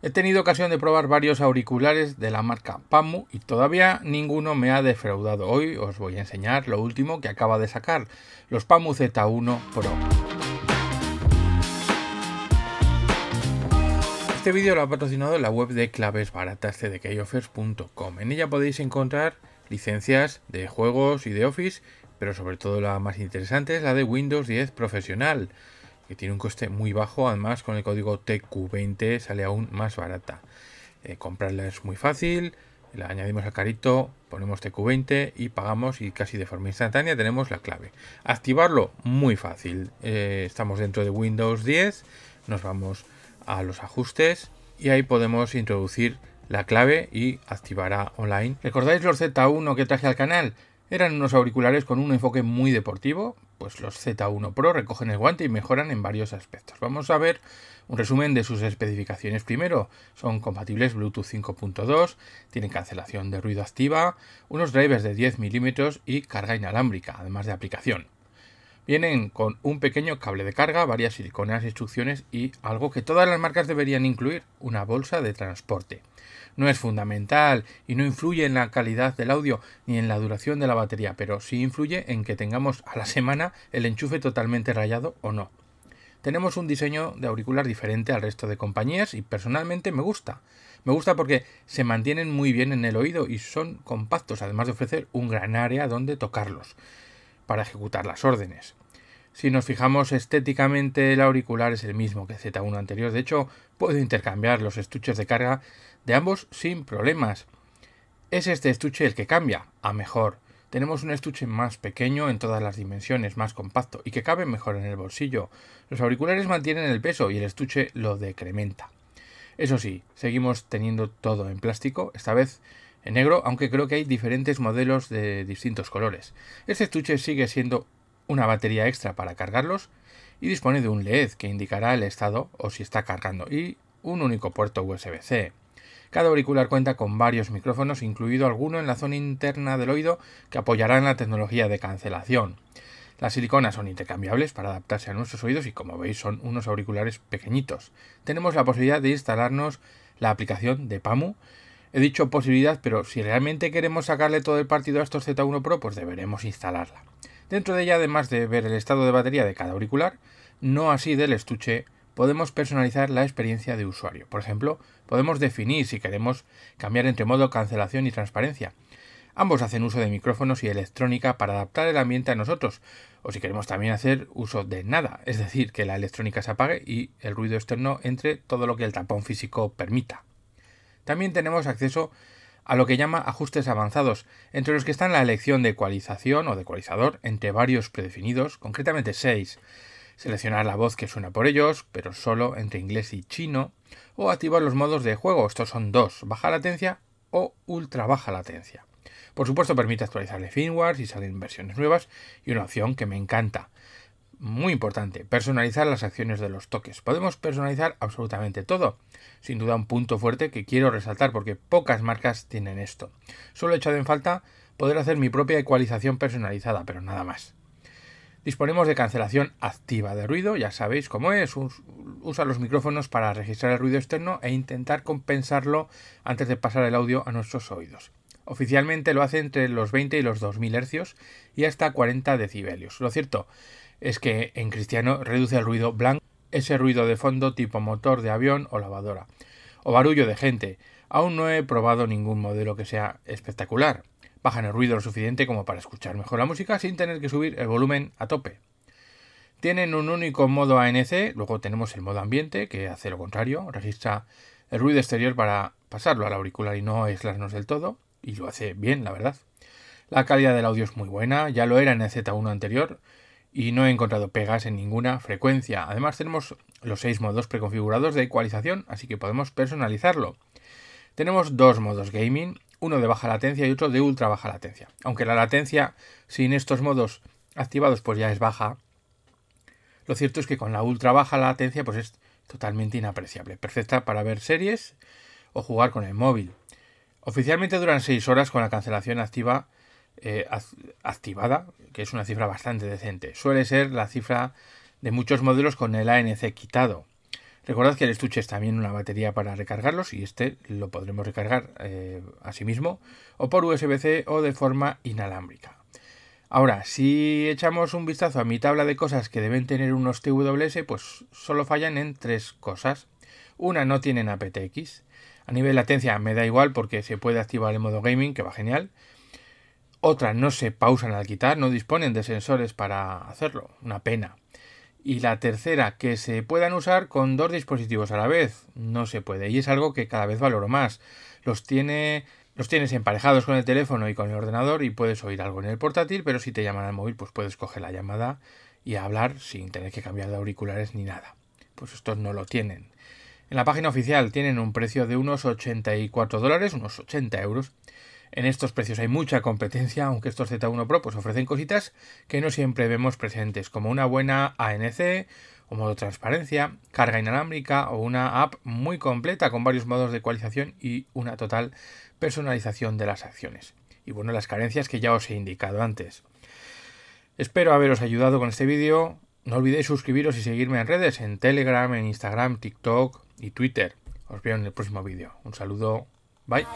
He tenido ocasión de probar varios auriculares de la marca Pamu y todavía ninguno me ha defraudado. Hoy os voy a enseñar lo último que acaba de sacar, los Pamu Z1 Pro. Este vídeo lo ha patrocinado la web de claves En ella podéis encontrar licencias de juegos y de Office, pero sobre todo la más interesante es la de Windows 10 Profesional que tiene un coste muy bajo, además con el código TQ20 sale aún más barata. Eh, comprarla es muy fácil, la añadimos al carito, ponemos TQ20 y pagamos y casi de forma instantánea tenemos la clave. Activarlo muy fácil, eh, estamos dentro de Windows 10, nos vamos a los ajustes y ahí podemos introducir la clave y activará online. ¿Recordáis los Z1 que traje al canal? Eran unos auriculares con un enfoque muy deportivo, pues los Z1 Pro recogen el guante y mejoran en varios aspectos. Vamos a ver un resumen de sus especificaciones. Primero, son compatibles Bluetooth 5.2, tienen cancelación de ruido activa, unos drivers de 10 mm y carga inalámbrica, además de aplicación. Vienen con un pequeño cable de carga, varias siliconas, instrucciones y algo que todas las marcas deberían incluir, una bolsa de transporte. No es fundamental y no influye en la calidad del audio ni en la duración de la batería, pero sí influye en que tengamos a la semana el enchufe totalmente rayado o no. Tenemos un diseño de auricular diferente al resto de compañías y personalmente me gusta. Me gusta porque se mantienen muy bien en el oído y son compactos, además de ofrecer un gran área donde tocarlos para ejecutar las órdenes. Si nos fijamos estéticamente, el auricular es el mismo que Z1 anterior. De hecho, puedo intercambiar los estuches de carga de ambos sin problemas. Es este estuche el que cambia, a mejor. Tenemos un estuche más pequeño en todas las dimensiones, más compacto y que cabe mejor en el bolsillo. Los auriculares mantienen el peso y el estuche lo decrementa. Eso sí, seguimos teniendo todo en plástico, esta vez en negro, aunque creo que hay diferentes modelos de distintos colores. Este estuche sigue siendo una batería extra para cargarlos y dispone de un LED que indicará el estado o si está cargando y un único puerto USB-C. Cada auricular cuenta con varios micrófonos, incluido alguno en la zona interna del oído que apoyarán la tecnología de cancelación. Las siliconas son intercambiables para adaptarse a nuestros oídos y como veis son unos auriculares pequeñitos. Tenemos la posibilidad de instalarnos la aplicación de PAMU he dicho posibilidad, pero si realmente queremos sacarle todo el partido a estos Z1 Pro, pues deberemos instalarla. Dentro de ella, además de ver el estado de batería de cada auricular, no así del estuche, podemos personalizar la experiencia de usuario. Por ejemplo, podemos definir si queremos cambiar entre modo cancelación y transparencia. Ambos hacen uso de micrófonos y electrónica para adaptar el ambiente a nosotros, o si queremos también hacer uso de nada, es decir, que la electrónica se apague y el ruido externo entre todo lo que el tapón físico permita. También tenemos acceso a lo que llama ajustes avanzados, entre los que están la elección de ecualización o de ecualizador entre varios predefinidos, concretamente 6, seleccionar la voz que suena por ellos, pero solo entre inglés y chino, o activar los modos de juego, estos son dos, baja latencia o ultra baja latencia. Por supuesto permite actualizarle el firmware si salen versiones nuevas y una opción que me encanta, muy importante, personalizar las acciones de los toques. Podemos personalizar absolutamente todo. Sin duda un punto fuerte que quiero resaltar porque pocas marcas tienen esto. Solo he echado en falta poder hacer mi propia ecualización personalizada, pero nada más. Disponemos de cancelación activa de ruido, ya sabéis cómo es, usa los micrófonos para registrar el ruido externo e intentar compensarlo antes de pasar el audio a nuestros oídos. Oficialmente lo hace entre los 20 y los 2000 Hz y hasta 40 decibelios. Lo cierto es que en cristiano reduce el ruido blanco, ese ruido de fondo tipo motor de avión o lavadora, o barullo de gente. Aún no he probado ningún modelo que sea espectacular. Bajan el ruido lo suficiente como para escuchar mejor la música sin tener que subir el volumen a tope. Tienen un único modo ANC, luego tenemos el modo ambiente, que hace lo contrario, registra el ruido exterior para pasarlo al auricular y no aislarnos del todo, y lo hace bien, la verdad. La calidad del audio es muy buena, ya lo era en el Z1 anterior, y no he encontrado pegas en ninguna frecuencia. Además tenemos los seis modos preconfigurados de ecualización, así que podemos personalizarlo. Tenemos dos modos gaming, uno de baja latencia y otro de ultra baja latencia. Aunque la latencia sin estos modos activados pues ya es baja, lo cierto es que con la ultra baja latencia pues es totalmente inapreciable, perfecta para ver series o jugar con el móvil. Oficialmente duran 6 horas con la cancelación activa eh, activada, que es una cifra bastante decente. Suele ser la cifra de muchos modelos con el ANC quitado. Recordad que el estuche es también una batería para recargarlos y este lo podremos recargar eh, a sí mismo o por USB-C o de forma inalámbrica. Ahora, si echamos un vistazo a mi tabla de cosas que deben tener unos TWS, pues solo fallan en tres cosas. Una, no tienen aptX. A nivel de latencia me da igual porque se puede activar el modo gaming, que va genial. Otras no se pausan al quitar, no disponen de sensores para hacerlo, una pena. Y la tercera, que se puedan usar con dos dispositivos a la vez, no se puede. Y es algo que cada vez valoro más. Los tiene los tienes emparejados con el teléfono y con el ordenador y puedes oír algo en el portátil, pero si te llaman al móvil, pues puedes coger la llamada y hablar sin tener que cambiar de auriculares ni nada. Pues estos no lo tienen. En la página oficial tienen un precio de unos 84 dólares, unos 80 euros, en estos precios hay mucha competencia, aunque estos Z1 Pro pues, ofrecen cositas que no siempre vemos presentes, como una buena ANC o modo transparencia, carga inalámbrica o una app muy completa con varios modos de ecualización y una total personalización de las acciones. Y bueno, las carencias que ya os he indicado antes. Espero haberos ayudado con este vídeo. No olvidéis suscribiros y seguirme en redes, en Telegram, en Instagram, TikTok y Twitter. Os veo en el próximo vídeo. Un saludo. Bye.